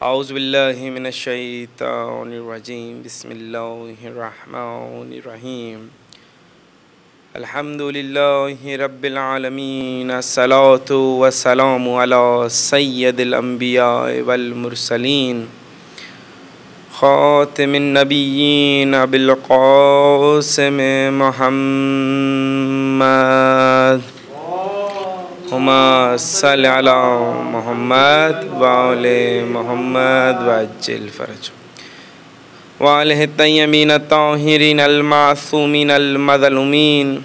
أعوذ بالله من الشيطان الرجيم بسم الله الرحمن الرحيم الحمد لله رب العالمين الصلاة والسلام على سيد الأنبياء والمرسلين خاتم النبيين بالقاسم محمد اللهم صل على محمد وعلى محمد وعجل فرج وعلى الطيبين الطاهرين المعصومين المظلومين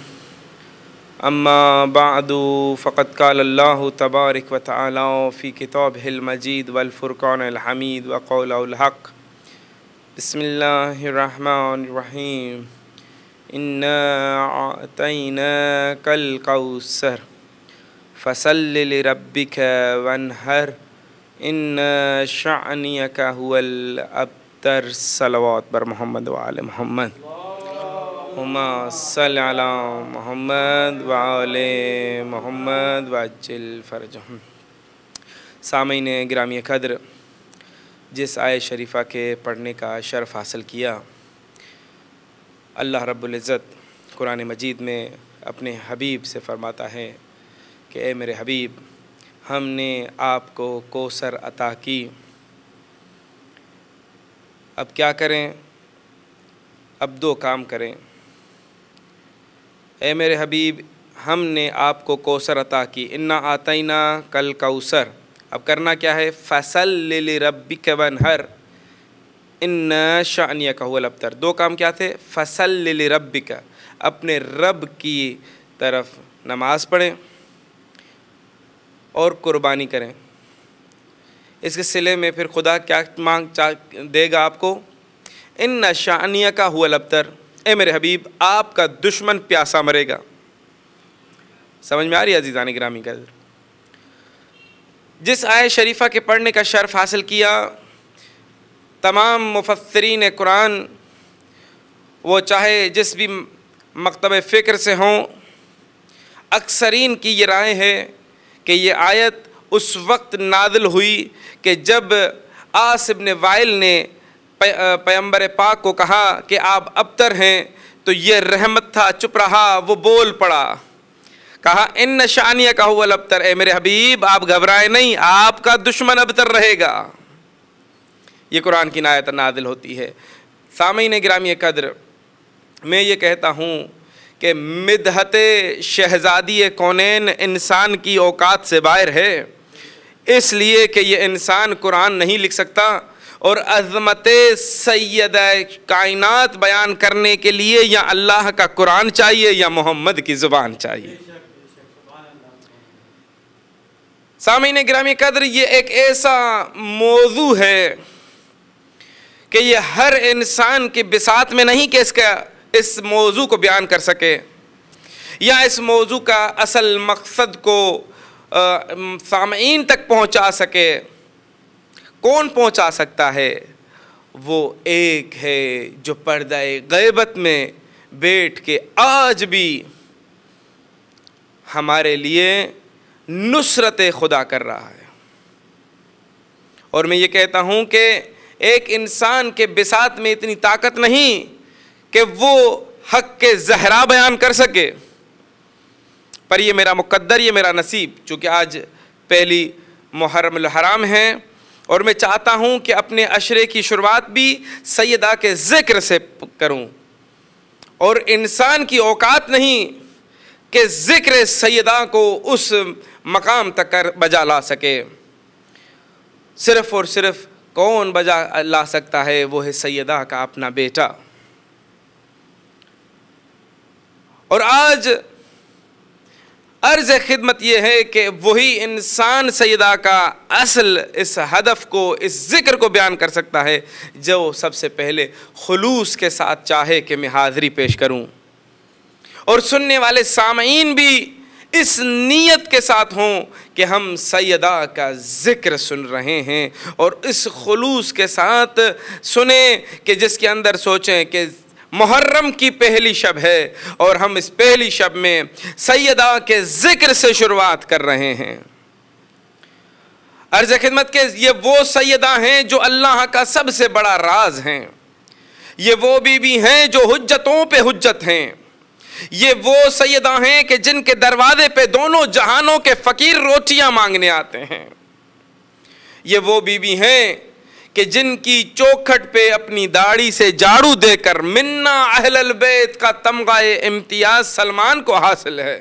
أما بعد فقد قال الله تبارك وتعالى في كتابه المجيد والفرقان الحميد وقوله الحق بسم الله الرحمن الرحيم إنا أعطيناك الكوثر फ़सल रब्बिक वनहर इन शानिया का हुल अबतर सलवात बर मोहम्मद वाल मोहम्मद हमा मोहम्मद वाल मोहम्मद वाजिल फ़र्ज सामीन ग्रामी कदर जिस आय शरीफ़ा के पढ़ने का शर्फ हासिल किया अल्लाह रब्ज़त कुरान मजीद में अपने हबीब से फ़रमाता है कि ए मेरे हबीब हमने आपको कोसर अता की अब क्या करें अब दो काम करें ए मेरे हबीब हमने आपको कोसर अता की इन्ना आतना कल कौसर अब करना क्या है फसल ले ले के कवन हर इन शानिया का हुआ अबतर दो काम क्या थे फसल ले रब्बी का अपने रब की तरफ नमाज़ पढ़ें और कुर्बानी करें इसके सिले में फिर खुदा क्या मांग देगा आपको इन नशानिया का हुआ लबतर ए मेरे हबीब आपका दुश्मन प्यासा मरेगा समझ में आ रही है अजीज़ान ग्रामी का जिस आय शरीफा के पढ़ने का शर्फ हासिल किया तमाम मुफसरीन कुरान वो चाहे जिस भी मकतब फ़िक्र से हों अक्सरीन की ये राय है कि ये आयत उस वक्त नादल हुई कि जब आसिब ने ने पैम्बर पाक को कहा कि आप अबतर हैं तो ये रहमत था चुप रहा वो बोल पड़ा कहा इन नशानिया का हुआ अबतर ए मेरे हबीब आप घबराए नहीं आपका दुश्मन अबतर रहेगा ये कुरान की नायत नादिल होती है सामीन ग्रामीय कदर मैं ये कहता हूँ कि मिदहत शहज़ादी कौनैन इंसान की औकात से बाहर है इसलिए कि यह इंसान कुरान नहीं लिख सकता और अज़मत सैद कायनत बयान करने के लिए या अल्लाह का कुरान चाहिए या मोहम्मद की ज़ुबान चाहिए सामीन ग्रामी कदर ये एक ऐसा मौजू है कि यह हर इंसान के बिसात में नहीं कि इसका इस मौजू को बयान कर सके या इस मौजू का असल मकसद को सामीन तक पहुंचा सके कौन पहुंचा सकता है वो एक है जो पर्दा गैबत में बैठ के आज भी हमारे लिए नुसरत खुदा कर रहा है और मैं ये कहता हूँ कि एक इंसान के बिसात में इतनी ताकत नहीं कि वो हक के जहरा बयान कर सके पर ये मेरा मुकद्दर ये मेरा नसीब चूँकि आज पहली मुहर्रम हराम है और मैं चाहता हूँ कि अपने अशरे की शुरुआत भी सैदा के ज़िक्र से करूँ और इंसान की औकात नहीं कि ज़िक्र सैदा को उस मकाम तक कर बजा ला सके सिर्फ़ और सिर्फ़ कौन बजा ला सकता है वो है सैदा का अपना बेटा और आज अर्ज खिदमत यह है कि वही इंसान सैदा का असल इस हदफ को इस ज़िक्र को बयान कर सकता है जो सबसे पहले खलूस के साथ चाहे कि मैं हाजिरी पेश करूं और सुनने वाले सामीन भी इस नीयत के साथ हों कि हम सैदा का ज़िक्र सुन रहे हैं और इस खलूस के साथ सुने कि जिसके अंदर सोचें कि मुहर्रम की पहली शब है और हम इस पहली शब में सैदा के ज़िक्र से शुरुआत कर रहे हैं अर्ज खिदमत के ये वो सैदा हैं जो अल्लाह का सबसे बड़ा राज हैं ये वो बीबी हैं जो हजतों पे हजत हैं ये वो सैदा हैं कि जिनके दरवाजे पे दोनों जहानों के फ़कीर रोटियां मांगने आते हैं ये वो बीवी हैं कि जिनकी चौखट पे अपनी दाढ़ी से झाड़ू देकर मिन्ना अहल बैत का तमगा इम्तियाज सलमान को हासिल है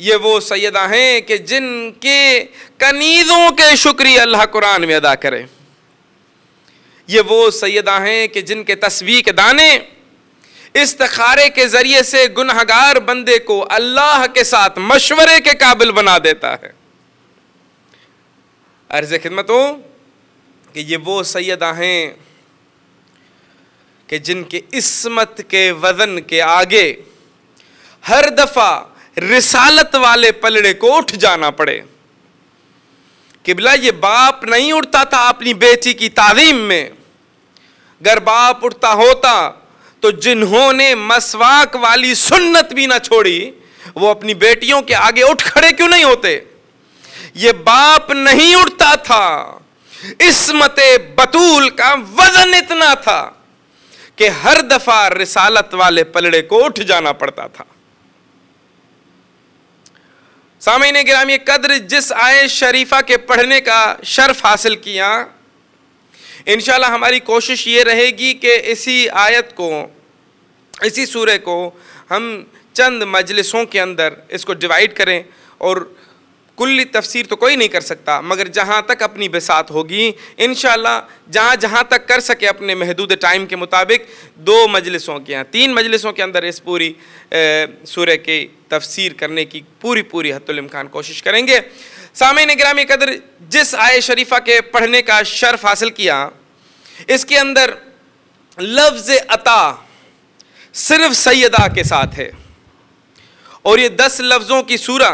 ये वो सैदा हैं कि जिनके कनीज़ों के शुक्रिया अल्लाह कुरान में अदा करें ये वो सैदा हैं कि जिनके तस्वीर के दाने तखारे के ज़रिए से गुनहगार बंदे को अल्लाह के साथ मशवरे के काबिल बना देता है अर्ज़ खिदमतों कि ये वो सैदा हैं कि जिनके इसमत के वज़न के आगे हर दफ़ा रिसालत वाले पलड़े को उठ जाना पड़े कि बिला ये बाप नहीं उठता था अपनी बेटी की तालीम में अगर बाप उठता होता तो जिन्होंने मसवाक वाली सुन्नत भी ना छोड़ी वो अपनी बेटियों के आगे उठ खड़े क्यों नहीं होते ये बाप नहीं उठता था इसमत बतूल का वजन इतना था कि हर दफा रिसालत वाले पलड़े को उठ जाना पड़ता था सामीन ग्रामी कद्र जिस आए शरीफा के पढ़ने का शर्फ हासिल किया इनशाला हमारी कोशिश ये रहेगी कि इसी आयत को इसी सूर्य को हम चंद मजलिसों के अंदर इसको डिवाइड करें और कुल्ली तफसीर तो कोई नहीं कर सकता मगर जहाँ तक अपनी बसात होगी इन जहाँ जहाँ तक कर सके अपने महदूद टाइम के मुताबिक दो मजलिसों के यहाँ तीन मजलिसों के अंदर इस पूरी सूर्य की तफसीर करने की पूरी पूरी हतुलमकान कोशिश करेंगे सामिन ग्रामी कदर जिस आय शरीफा के पढ़ने का शर्फ हासिल किया इसके अंदर लफ्ज़ अता सिर्फ सैदा के साथ है और ये दस लफ्ज़ों की सूरा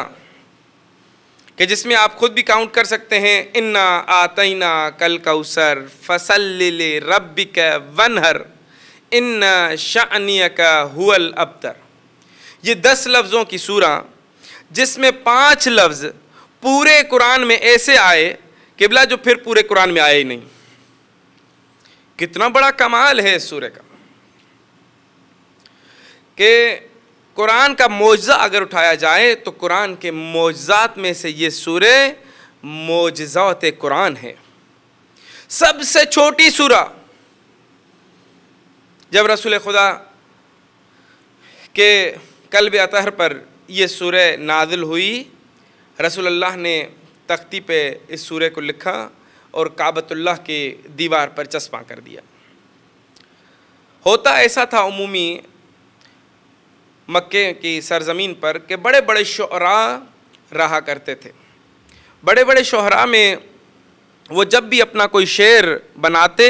कि जिसमें आप खुद भी काउंट कर सकते हैं इन्ना आतना कल कौसर फसल रब वनहर इन्ना शानिया का हुअल अबतर ये दस लफ्ज़ों की सूरा जिसमें पांच लफ्ज़ पूरे कुरान में ऐसे आए किबला जो फिर पूरे कुरान में आए ही नहीं कितना बड़ा कमाल है इस सूर्य का कुरान का मुआजा अगर उठाया जाए तो कुरान के मुआजात में से ये सूर मोजात कुरान है सबसे छोटी सूरा जब रसूल खुदा के कल्ब अतहर पर यह सूर नादिल हुई अल्लाह ने तख्ती पे इस सूर्य को लिखा और काबतुल्लाह की दीवार पर चस्पा कर दिया होता ऐसा था अमूमी मक्के की सरज़मीन पर के बड़े बड़े शहरा रहा करते थे बड़े बड़े शहरा में वो जब भी अपना कोई शेर बनाते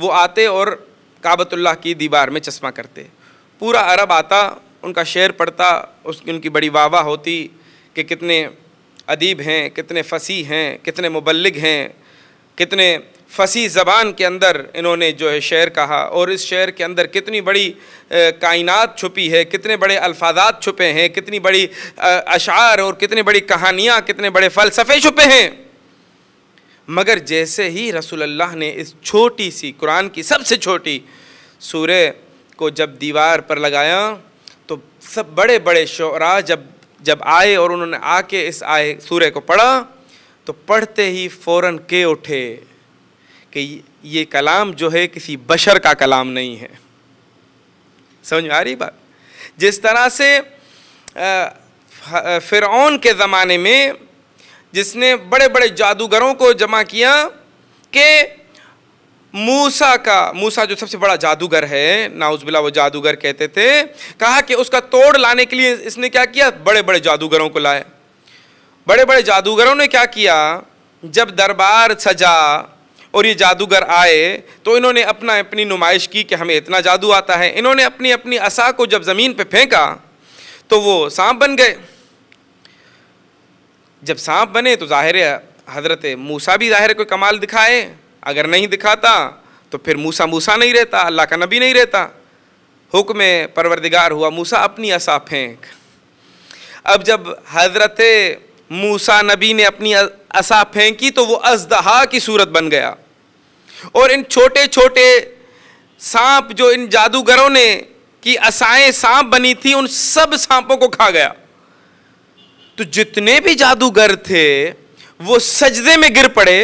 वो आते और काबतुल्ला की दीवार में चश्मा करते पूरा अरब आता उनका शेर पढ़ता उसकी उनकी बड़ी वाह होती कि कितने अदीब हैं कितने फसी हैं कितने मुबलग हैं कितने फसी ज़बान के अंदर इन्होंने जो है शेर कहा और इस शेर के अंदर कितनी बड़ी कायनात छुपी है कितने बड़े अल्फाजात छुपे हैं कितनी बड़ी अशार और कितनी बड़ी कहानियाँ कितने बड़े फ़लसफ़े छुपे हैं मगर जैसे ही रसूल अल्लाह ने इस छोटी सी कुरान की सबसे छोटी सूर्य को जब दीवार पर लगाया तो सब बड़े बड़े शरा जब जब आए और उन्होंने आके इस आए सूर्य को पढ़ा तो पढ़ते ही फ़ौर के उठे कि ये कलाम जो है किसी बशर का कलाम नहीं है समझ में आ रही बात जिस तरह से फ़िरौन के ज़माने में जिसने बड़े बड़े जादूगरों को जमा किया कि मूसा का मूसा जो सबसे बड़ा जादूगर है नाउजबिला वो जादूगर कहते थे कहा कि उसका तोड़ लाने के लिए इसने क्या किया बड़े बड़े जादूगरों को लाया बड़े बड़े जादूगरों ने क्या किया जब दरबार सजा और ये जादूगर आए तो इन्होंने अपना अपनी नुमाइश की कि हमें इतना जादू आता है इन्होंने अपनी अपनी असा को जब ज़मीन पे फेंका तो वो सांप बन गए जब सांप बने तो ज़ाहिर हज़रत मूसा भी ज़ाहिर कोई कमाल दिखाए अगर नहीं दिखाता तो फिर मूसा मूसा नहीं रहता अल्लाह का नबी नहीं रहता हुक्म परवरदिगार हुआ मूसा अपनी असा फेंक अब जब हज़रत मूसा नबी ने अपनी असा फेंकी तो वो अजदहा की सूरत बन गया और इन छोटे छोटे सांप जो इन जादूगरों ने की असाएं सांप बनी थी उन सब सांपों को खा गया तो जितने भी जादूगर थे वो सजदे में गिर पड़े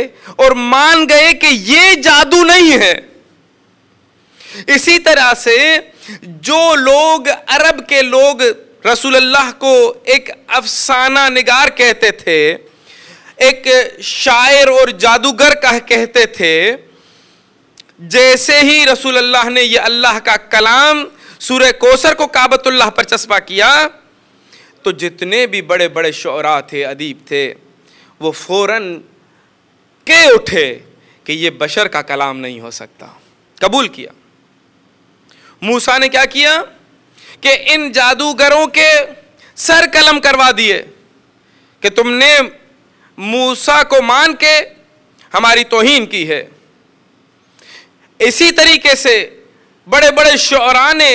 और मान गए कि ये जादू नहीं है इसी तरह से जो लोग अरब के लोग रसूलुल्लाह को एक अफसाना निगार कहते थे एक शायर और जादूगर कह कहते थे जैसे ही रसूलुल्लाह ने यह अल्लाह का कलाम सूर्य कोसर को काबतुल्लाह पर चस्पा किया तो जितने भी बड़े बड़े शौरा थे अदीब थे वो फौरन के उठे कि ये बशर का कलाम नहीं हो सकता कबूल किया मूसा ने क्या किया कि इन जादूगरों के सर कलम करवा दिए कि तुमने मूसा को मान के हमारी तोहीन की है इसी तरीके से बड़े बड़े शौरा ने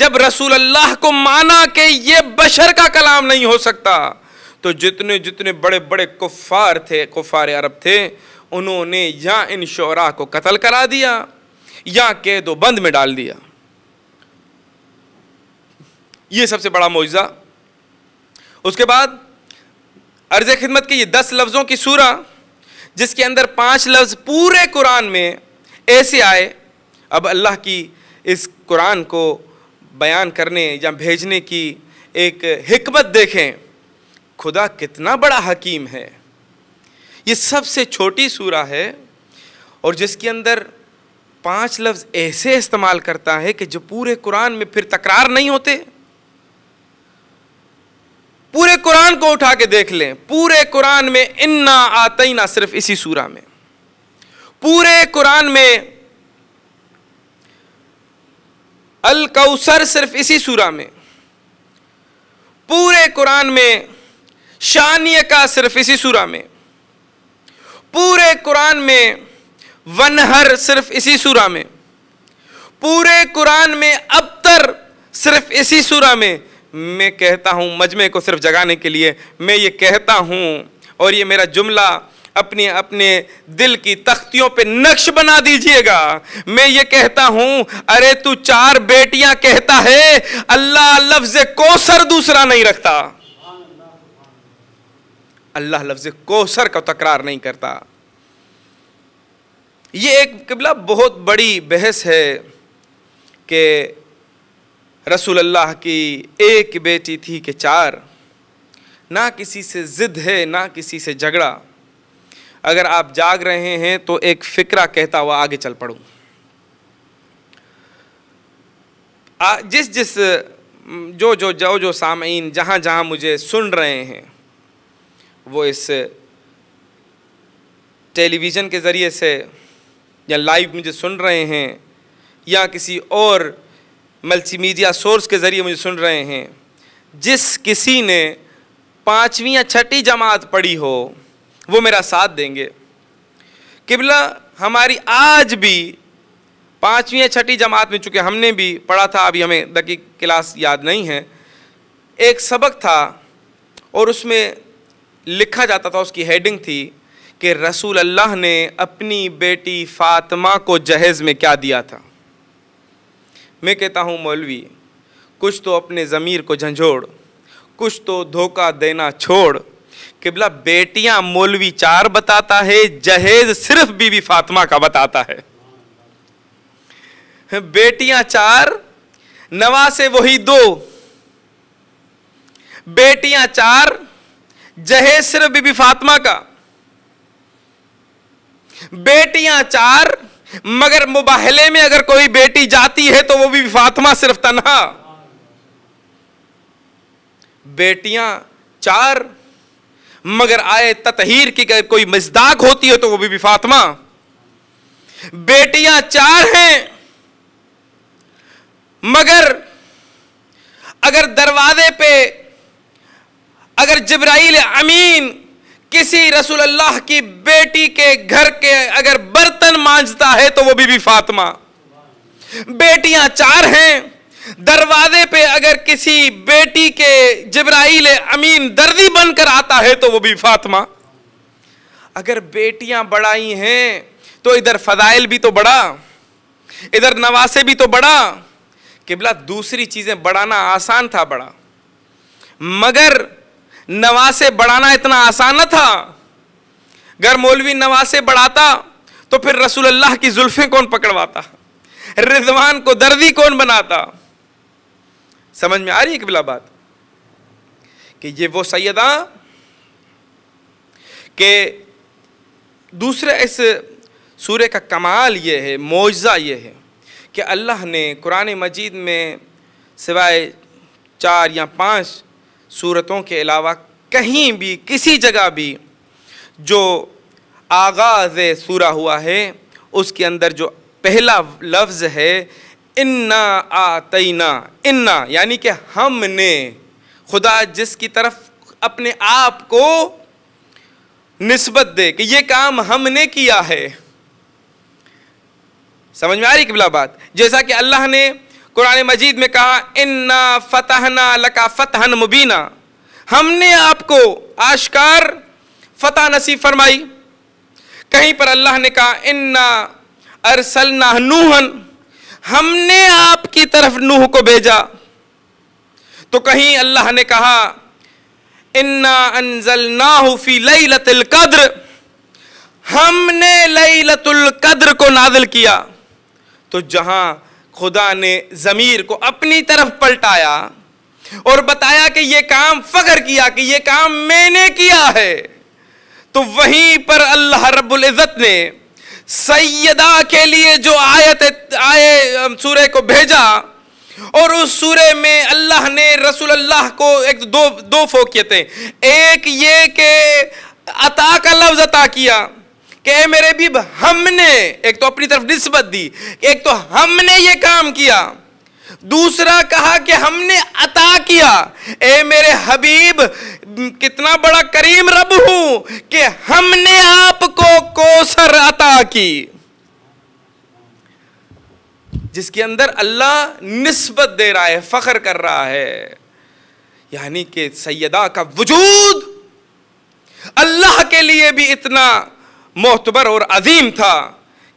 जब रसूल अल्लाह को माना कि ये बशर का कलाम नहीं हो सकता तो जितने जितने बड़े बड़े कुफ़ार थे कुफ़ार अरब थे उन्होंने या इन शौरा को कत्ल करा दिया या बंद में डाल दिया ये सबसे बड़ा मुआवजा उसके बाद अर्ज खिदमत के ये दस लफ्ज़ों की सूरा जिसके अंदर पांच लफ्ज़ पूरे कुरान में ऐसे आए अब अल्लाह की इस कुरान को बयान करने या भेजने की एक हमत देखें खुदा कितना बड़ा हकीम है ये सबसे छोटी सूरा है और जिसके अंदर पांच लफ्ज़ ऐसे इस्तेमाल करता है कि जो पूरे कुरान में फिर तकरार नहीं होते पूरे कुरान को उठा के देख लें पूरे कुरान में इन्ना आतना सिर्फ इसी सूरा में पूरे कुरान में अलकौसर सिर्फ इसी सूरा में पूरे कुरान में शानिय का सिर्फ इसी सूरा में पूरे कुरान में वनहर सिर्फ इसी सूरा में पूरे कुरान में अबतर सिर्फ इसी सूरा में मैं कहता हूँ मजमे को सिर्फ जगाने के लिए मैं ये कहता हूँ और ये मेरा जुमला अपने अपने दिल की तख्तियों पे नक्श बना दीजिएगा मैं ये कहता हूं अरे तू चार बेटियां कहता है अल्लाह लफ्ज कोसर दूसरा नहीं रखता अल्लाह लफ्ज कोसर का तकरार नहीं करता ये एक किबला बहुत बड़ी बहस है कि रसूलल्लाह की एक बेटी थी कि चार ना किसी से ज़िद है ना किसी से झगड़ा अगर आप जाग रहे हैं तो एक फ़िक्रा कहता हुआ आगे चल पड़ूँ जिस जिस जो जो जो जो सामीन जहाँ जहाँ मुझे सुन रहे हैं वो इस टेलीविज़न के ज़रिए से या लाइव मुझे सुन रहे हैं या किसी और मल्टीमीडिया सोर्स के ज़रिए मुझे सुन रहे हैं जिस किसी ने पाँचवीं या छठी जमात पढ़ी हो वो मेरा साथ देंगे किबला हमारी आज भी पाँचवीं या छठी जमात में चूँकि हमने भी पढ़ा था अभी हमें दकी क्लास याद नहीं है एक सबक था और उसमें लिखा जाता था उसकी हेडिंग थी कि रसूल अल्लाह ने अपनी बेटी फातिमा को जहेज़ में क्या दिया था मैं कहता हूँ मौलवी कुछ तो अपने ज़मीर को झंझोड़ कुछ तो धोखा देना छोड़ किबला बेटियां मौलवी चार बताता है जहेज सिर्फ बीबी फातिमा का बताता है बेटियां चार नवा से वही दो बेटियां चार जहेज सिर्फ बीबी फातिमा का बेटियां चार मगर मुबाहले में अगर कोई बेटी जाती है तो वो भी फातिमा सिर्फ तनहा बेटियां चार मगर आए ततहीर की कोई मजदाक होती है तो वो भी फातिमा बेटियां चार हैं मगर अगर दरवाजे पे अगर जिब्राइल अमीन किसी रसूल अल्लाह की बेटी के घर के अगर बर्तन मांझता है तो वो बीबी फातिमा बेटियां चार हैं दरवाजे पे अगर किसी बेटी के जबराइल अमीन दर्दी बनकर आता है तो वो भी फातिमा अगर बेटियां बड़ाई हैं तो इधर फदाइल भी तो बड़ा इधर नवासे भी तो बड़ा किबला दूसरी चीजें बढ़ाना आसान था बड़ा मगर नवा से बढ़ाना इतना आसान न था अगर मौलवी नवा से बढ़ाता तो फिर रसूल अल्लाह की जुल्फे कौन पकड़वाता रिजवान को दर्दी कौन बनाता समझ में आ रही है कबिला बात कि ये वो सैदा के दूसरे इस सूर्य का कमाल ये है मुआवजा ये है कि अल्लाह ने कुरान मजीद में सिवाय चार या पाँच सूरतों के अलावा कहीं भी किसी जगह भी जो आगाज़ सूरा हुआ है उसके अंदर जो पहला लफ्ज़ है इन्ना आतना इन्ना यानी कि हमने खुदा जिसकी तरफ अपने आप को नस्बत दे कि ये काम हमने किया है समझ में आ रही किबला बात जैसा कि अल्लाह ने कुरान मजीद में कहा इन्ना फतहना लका फतहन मुबीना हमने आपको आशकार फतह नसीब फरमाई कहीं पर अल्लाह ने कहा इन्ना अरसलना नूहन हमने आपकी तरफ नूह को भेजा तो कहीं अल्लाह ने कहा इन्ना अनजलना हुफी लई लतुल कद्र हमने लई लतुल कद्र को नादिल किया तो जहां खुदा ने ज़मीर को अपनी तरफ पलटाया और बताया कि यह काम फ़ख्र किया कि यह काम मैंने किया है तो वहीं पर अल्लाह रब्बुल इज़्ज़त ने सैदा के लिए जो आयत आए सूर्य को भेजा और उस सूर्य में अल्लाह ने रसूल अल्लाह को एक दो दो फोकियतें एक ये कि अता का लफ्ज़ अता किया कि मेरे बीब हमने एक तो अपनी तरफ नस्बत दी एक तो हमने ये काम किया दूसरा कहा कि हमने अता किया ए मेरे हबीब कितना बड़ा करीम रब हूं कि हमने आपको कोसर अता की जिसके अंदर अल्लाह नस्बत दे रहा है फख्र कर रहा है यानी कि सैदा का वजूद अल्लाह के लिए भी इतना मोहतबर और अजीम था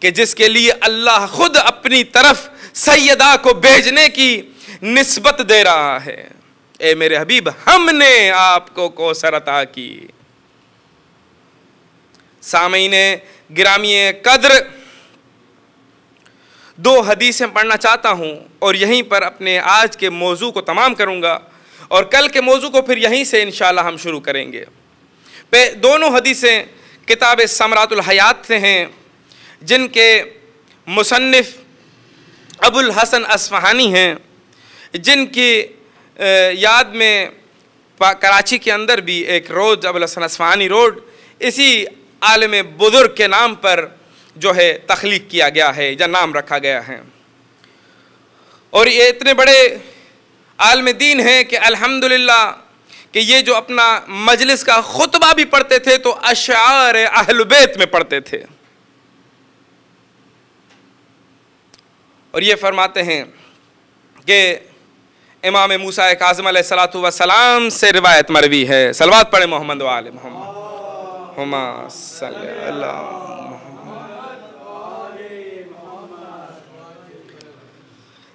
कि जिसके लिए अल्लाह खुद अपनी तरफ सैदा को भेजने की नस्बत दे रहा है ए मेरे हबीब हमने आपको कौसर अता की सामीन ग्रामीय कद्र दो हदीसें पढ़ना चाहता हूं और यहीं पर अपने आज के मौजू को तमाम करूंगा और कल के मौजू को फिर यहीं से इन हम शुरू करेंगे पे दोनों हदीसें किताब समरातुल हयात से हैं जिनके मुसनफ़ अबुल हसन असफ़हानी हैं जिनकी याद में कराची के अंदर भी एक रोज़ अबुल हसन असफ़हानी रोड इसी आलम बुज़ुर्ग के नाम पर जो है तख्लीक किया गया है या नाम रखा गया है और ये इतने बड़े आलम दीन हैं कि अल्हम्दुलिल्लाह कि ये जो अपना मजलिस का खुतबा भी पढ़ते थे तो अशार अहलबैत में पढ़ते थे और ये फरमाते हैं कि इमाम मूसा काजम वसलाम से रिवायत मरवी है सलवात पढ़े मोहम्मद वाले मोहम्मद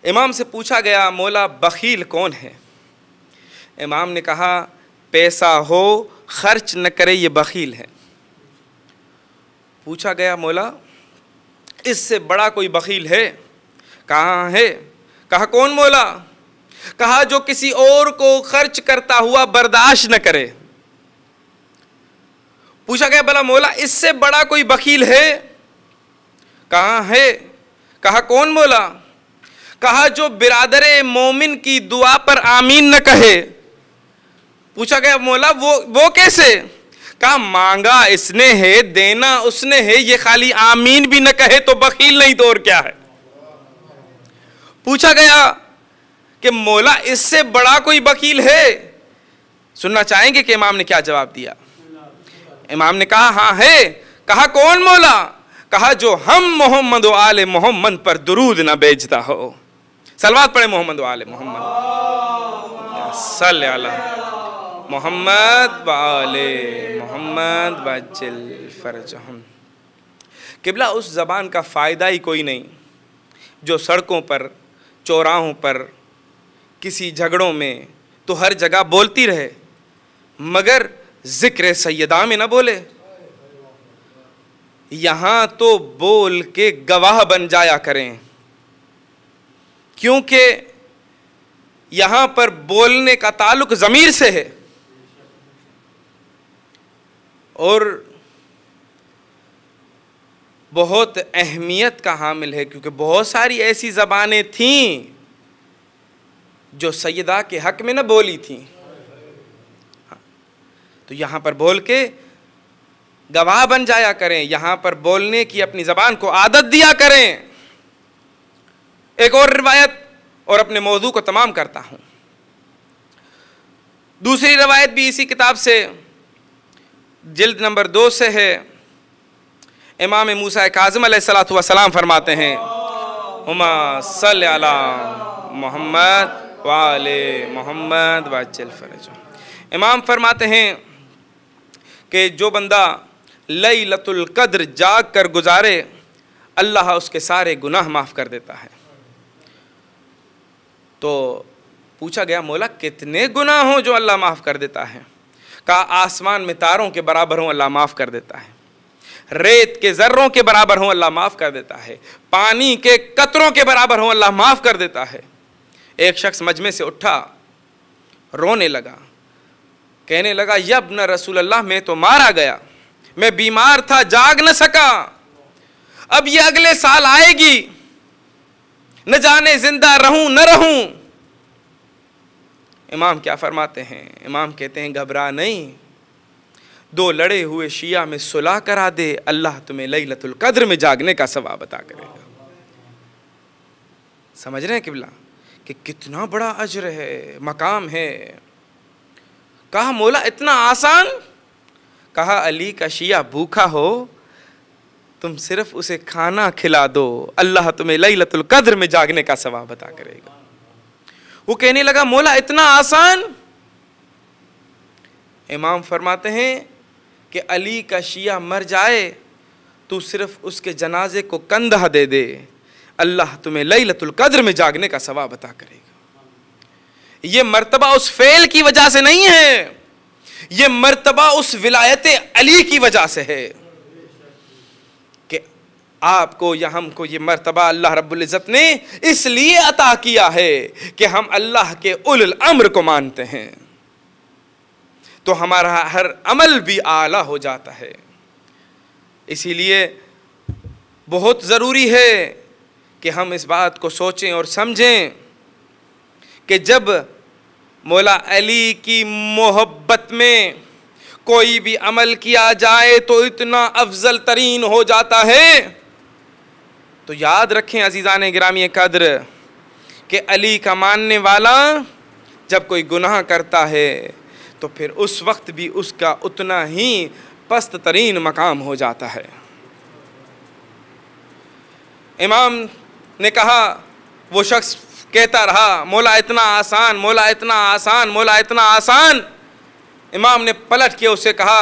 इमाम से पूछा गया मौला बखील कौन है इमाम ने कहा पैसा हो खर्च न करे ये बखील है पूछा गया मौला इससे बड़ा कोई बखील है कहाँ है कहा कौन मौला कहा जो किसी और को खर्च करता हुआ बर्दाश्त न करे पूछा गया बोला मौला इससे बड़ा कोई बखील है कहाँ है कहा कौन मौला कहा जो बिरादरे मोमिन की दुआ पर आमीन न कहे पूछा गया मौला वो वो कैसे कहा मांगा इसने है देना उसने है ये खाली आमीन भी न कहे तो बकील नहीं तो और क्या है पूछा गया कि मौला इससे बड़ा कोई वकील है सुनना चाहेंगे कि इमाम ने क्या जवाब दिया इमाम ने कहा हाँ है कहा कौन मौला कहा जो हम मोहम्मद आले मोहम्मद पर दुरूद ना बेचता हो सलवाद पढ़े मोहम्मद आले मोहम्मद सल मोहम्मद वाले मोहम्मद वाजिल फरजहम किबला उस ज़बान का फ़ायदा ही कोई नहीं जो सड़कों पर चौराहों पर किसी झगड़ों में तो हर जगह बोलती रहे मगर ज़िक्र सैदा में ना बोले यहाँ तो बोल के गवाह बन जाया करें क्योंकि यहाँ पर बोलने का ताल्लुक ज़मीर से है और बहुत अहमियत का हामिल है क्योंकि बहुत सारी ऐसी ज़बानें थीं जो सैदा के हक में न बोली थीं हाँ। तो यहाँ पर बोल के गवाह बन जाया करें यहाँ पर बोलने की अपनी ज़बान को आदत दिया करें एक और रिवायत और अपने मौजू को तमाम करता हूँ दूसरी रवायत भी इसी किताब से जिल्द नंबर दो से है इमाम मूसा काजम सलाम फरमाते हैं उमा सल मोहम्मद वाल मोहम्मद वाचल फरज इमाम फरमाते हैं कि जो बंदा लई लतुल्कद्र जाग कर गुजारे अल्लाह उसके सारे गुनाह माफ़ कर देता है तो पूछा गया मोला कितने गुनाह हों जो अल्लाह माफ़ कर देता है का आसमान में तारों के बराबर हूँ अल्लाह माफ़ कर देता है रेत के ज़र्रों के बराबर हूँ अल्लाह माफ़ कर देता है पानी के कतरों के बराबर हूँ अल्लाह माफ़ कर देता है एक शख्स मजमे से उठा रोने लगा कहने लगा यब न रसूल अल्लाह मैं तो मारा गया मैं बीमार था जाग न सका अब ये अगले साल आएगी न जाने जिंदा रहूं न रहूं इमाम क्या फरमाते हैं इमाम कहते हैं घबरा नहीं दो लड़े हुए शिया में सुलह करा दे अल्लाह तुम्हें लई कद्र में जागने का सवाब अता करेगा समझ रहे हैं किबला कि कितना बड़ा अजर है मकाम है कहा मोला इतना आसान कहा अली का शिया भूखा हो तुम सिर्फ उसे खाना खिला दो अल्लाह तुम्हें लई कद्र में जागने का सवाब अता करेगा वो कहने लगा मोला इतना आसान इमाम फरमाते हैं कि अली का शिया मर जाए तो सिर्फ उसके जनाजे को कंधा दे दे अल्लाह तुम्हें लईलतुल कद्र में जागने का सवाब अता करेगा यह मर्तबा उस फेल की वजह से नहीं है यह मर्तबा उस विलायत अली की वजह से है आपको या हमको ये मर्तबा अल्लाह रब्ज़त ने इसलिए अता किया है कि हम अल्लाह के उल अम्र को मानते हैं तो हमारा हर अमल भी आला हो जाता है इसीलिए बहुत ज़रूरी है कि हम इस बात को सोचें और समझें कि जब मौला अली की मोहब्बत में कोई भी अमल किया जाए तो इतना अफजल तरीन हो जाता है तो याद रखें अजीज़ान ग्रामी कदर के अली का मानने वाला जब कोई गुनाह करता है तो फिर उस वक्त भी उसका उतना ही पस्त तरीन मकाम हो जाता है इमाम ने कहा वो शख्स कहता रहा मोला इतना आसान मोला इतना आसान मोला इतना आसान इमाम ने पलट के उसे कहा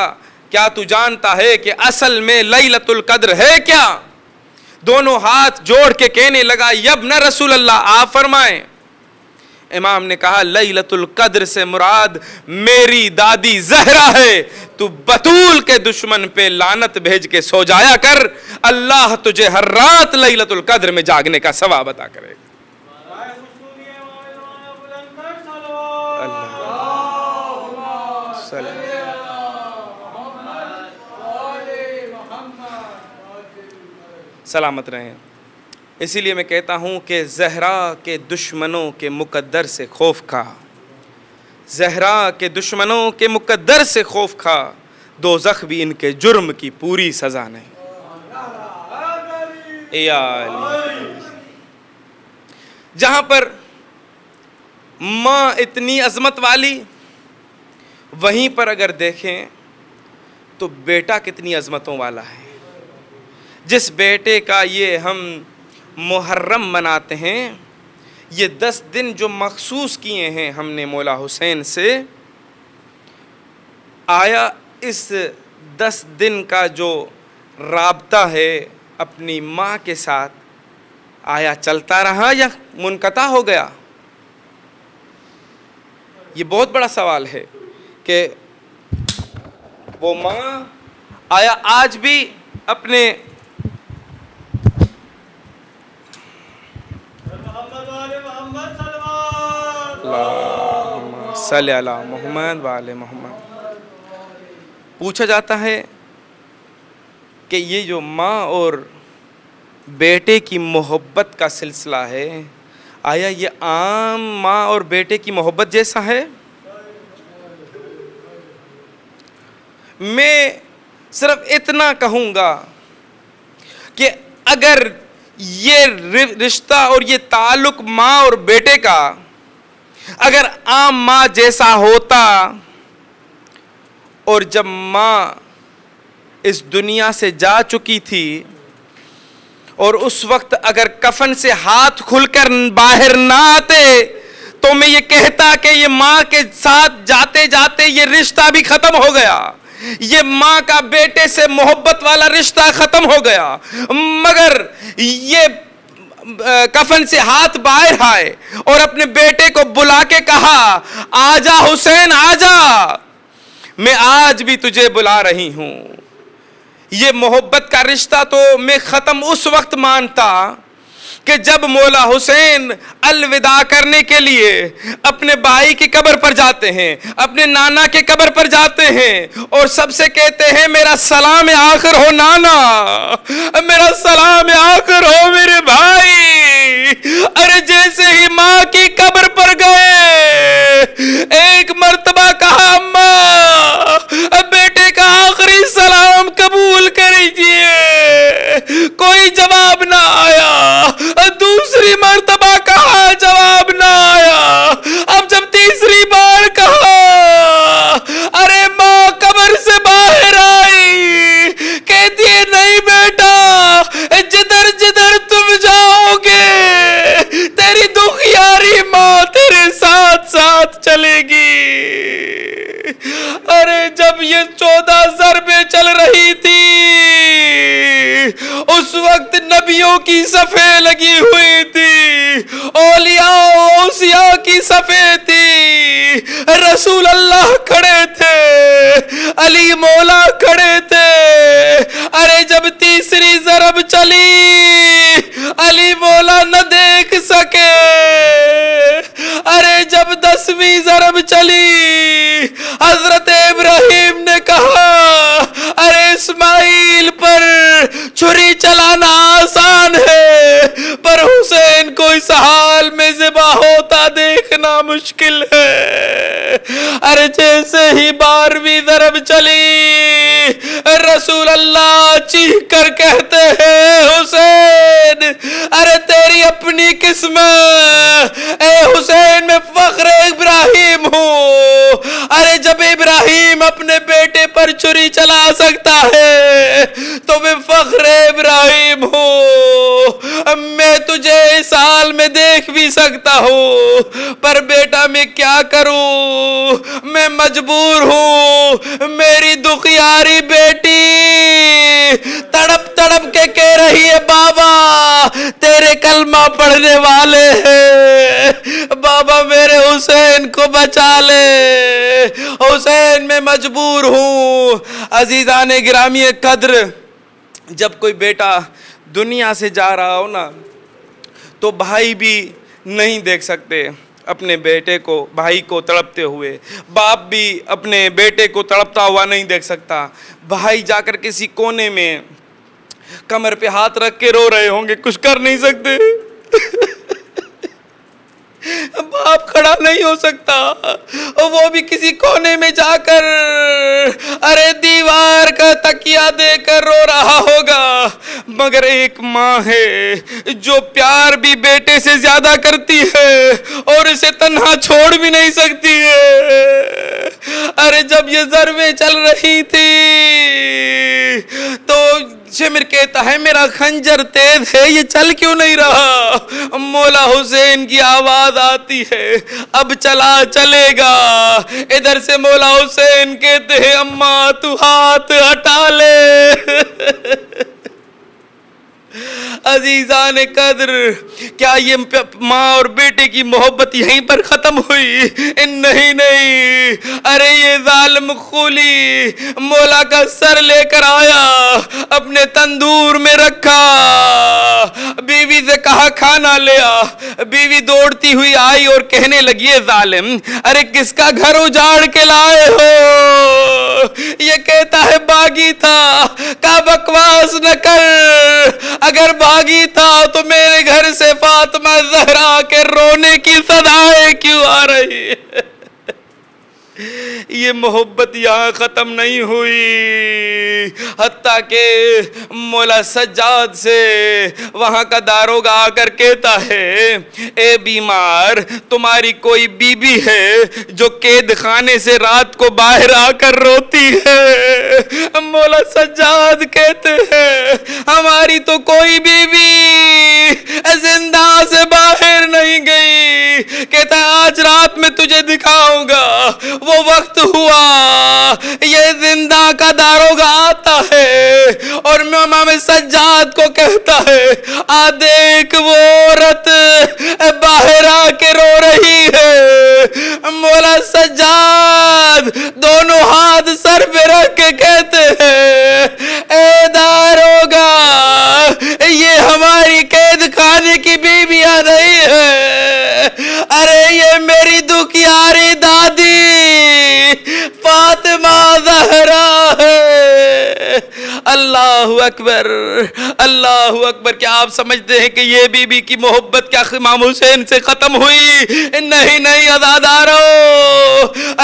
क्या तू जानता है कि असल में लई कद्र है क्या दोनों हाथ जोड़ के कहने लगा यब न रसूल अल्लाह आप फरमाए इमाम ने कहा लतुल कद्र से मुराद मेरी दादी जहरा है तू बतूल के दुश्मन पे लानत भेज के सो जाया कर अल्लाह तुझे हर रात लतुल कद्र में जागने का सवाब अदा करेगा सलामत रहें इसीलिए मैं कहता हूँ कि जहरा के दुश्मनों के मुकद्दर से खौफ खा जहरा के दुश्मनों के मुकद्दर से खौफ खा दो जख भी इनके जुर्म की पूरी सज़ा नहीं जहाँ पर माँ इतनी अजमत वाली वहीं पर अगर देखें तो बेटा कितनी अजमतों वाला है जिस बेटे का ये हम मुहर्रम मनाते हैं ये दस दिन जो मखसूस किए हैं हमने मौला हुसैन से आया इस दस दिन का जो रबता है अपनी माँ के साथ आया चलता रहा या मुनकता हो गया ये बहुत बड़ा सवाल है कि वो माँ आया आज भी अपने सल मोहम्मद वाल मोहम्मद पूछा जाता है कि ये जो माँ और बेटे की मोहब्बत का सिलसिला है आया ये आम माँ और बेटे की मोहब्बत जैसा है मैं सिर्फ इतना कहूँगा कि अगर ये रिश्ता और ये ताल्लुक माँ और बेटे का अगर आम माँ जैसा होता और जब माँ इस दुनिया से जा चुकी थी और उस वक्त अगर कफन से हाथ खुलकर बाहर ना आते तो मैं ये कहता कि ये माँ के साथ जाते जाते ये रिश्ता भी खत्म हो गया ये माँ का बेटे से मोहब्बत वाला रिश्ता खत्म हो गया मगर ये कफन से हाथ बाहर आए और अपने बेटे को बुला के कहा आजा हुसैन आजा मैं आज भी तुझे बुला रही हूं ये मोहब्बत का रिश्ता तो मैं ख़त्म उस वक्त मानता कि जब मौला हुसैन अलविदा करने के लिए अपने भाई की कब्र पर जाते हैं अपने नाना के कब्र पर जाते हैं और सबसे कहते हैं मेरा सलाम आखिर हो नाना मेरा सलाम आखिर हो मेरे भाई अरे जैसे ही माँ की कब्र पर गए एक मर्तबा कहा अम्मा बेटे का आखिरी सलाम कबूल करीजिए कोई जवाब तीसरी मरतबा कहा जवाब ना आया अब जब तीसरी बार चली रसूल अल्लाह चीख कर कहते हैं हुसैन अरे तेरी अपनी किस्मत ए हुसैन मैं फख्र इब्राहिम हूँ अरे जब इब्राहिम इब्राहिम अपने बेटे पर चुरी चला सकता है तो मैं फख्र इब्राहिम हूँ मैं तुझे इस साल में देख भी सकता हूँ पर बेटा मैं क्या करूँ मैं मजबूर हूँ मेरी दुखियारी बेटी तड़प तड़प के कह रही है बाबा तेरे कलमा पढ़ने वाले हैं बाबा मेरे हुसैन को बचा ले हुसैन में मजबूर हूँ अजीज़ा ने ग्रामी कद्र जब कोई बेटा दुनिया से जा रहा हो ना तो भाई भी नहीं देख सकते अपने बेटे को भाई को तड़पते हुए बाप भी अपने बेटे को तड़पता हुआ नहीं देख सकता भाई जाकर किसी कोने में कमर पे हाथ रख के रो रहे होंगे कुछ कर नहीं सकते बाप खड़ा नहीं हो सकता और वो भी किसी कोने में जाकर अरे दीवार का तकिया देकर रो रहा होगा मगर एक माँ है जो प्यार भी बेटे से ज्यादा करती है और इसे तन्हा छोड़ भी नहीं सकती है अरे जब ये जरवे चल रही थी तो शिमर कहता है मेरा खंजर तेज है ये चल क्यों नहीं रहा मौला हुसैन की आवाज आती है अब चला चलेगा इधर से मौला हुसैन कहते हैं अम्मा तू हाथ हटा ले अजीज़ान कदर क्या ये माँ और बेटे की मोहब्बत यहीं पर ख़त्म हुई नहीं नहीं अरे ये जालम खूली मौला का सर लेकर आया अपने तंदूर में रखा बीवी से कहा खाना ले आ बीवी दौड़ती हुई आई और कहने लगी जालिम अरे किसका घर उजाड़ के लाए हो ये कहता है बागी था का बकवास न कर अगर बागी था तो मेरे घर से फातिमा जहरा के रोने की सदाएं क्यों आ रही है ये मोहब्बत यहाँ ख़त्म नहीं हुई हती के मौला सज्जाद से वहाँ का दारोगा आकर कहता है ए बीमार तुम्हारी कोई बीबी है जो कैद खाने से रात को बाहर आकर रोती है मौला सज्जाद कहते हैं हमारी तो कोई बीबी जिंदा से बाहर नहीं गई कहता आज रात में तुझे दिखाऊंगा वो वक्त हुआ ये जिंदा का दारोगा आता है और इमाम सज्जाद को कहता है आ देख वो औरत बाहर आके रो रही है मौला सज्जाद दोनों हाथ सर पे रख के अकबर अल्लाह अकबर क्या आप समझते हैं कि ये बीबी की मोहब्बत क्या इमाम हुसैन से ख़त्म हुई नहीं नहीं अदादारो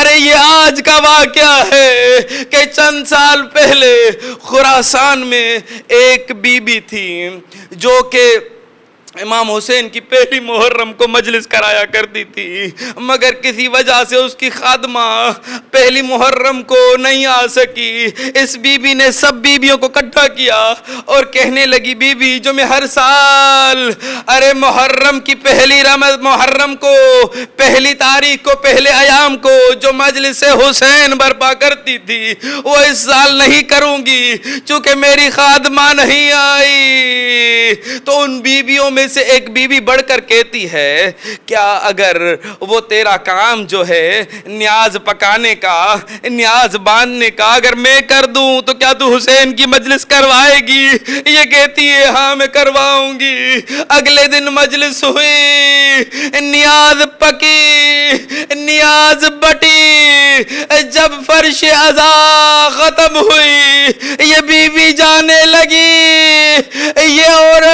अरे ये आज का वाक़ है कि चंद साल पहले खुरासान में एक बीबी थी जो कि इमाम हुसैन की पहली मुहर्रम को मजलिस कराया करती थी मगर किसी वजह से उसकी खादमा पहली मुहर्रम को नहीं आ सकी इस बीबी ने सब बीबियों को इकट्ठा किया और कहने लगी बीबी जो मैं हर साल अरे मुहर्रम की पहली रम मुहर्रम को पहली तारीख को पहले आयाम को जो मजलिस हुसैन बर्पा करती थी वो इस साल नहीं करूँगी चूँकि मेरी खादमा नहीं आई तो उन बीबियों में में से एक बीवी बढ़कर कहती है क्या अगर वो तेरा काम जो है न्याज पकाने का न्याज बांधने का अगर मैं कर दूं तो क्या तू हुसैन की मजलिस करवाएगी ये कहती है हाँ मैं करवाऊंगी अगले दिन मजलिस हुई न्याज पकी न्याज बटी जब फर्श अजा खत्म हुई ये बीवी जाने लगी ये और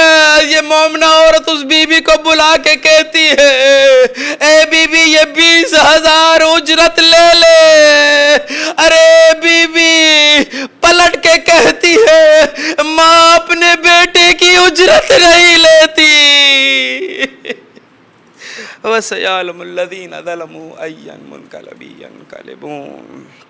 ये मोमना औरत उस बीबी को बुला के कहती है ए बीबी ये बीस हजार उजरत ले ले अरे बीबी पलट के कहती है माँ अपने बेटे की उजरत नहीं लेती वसयालमल्लदीन अदलमू अयन मुनकलबी कलबून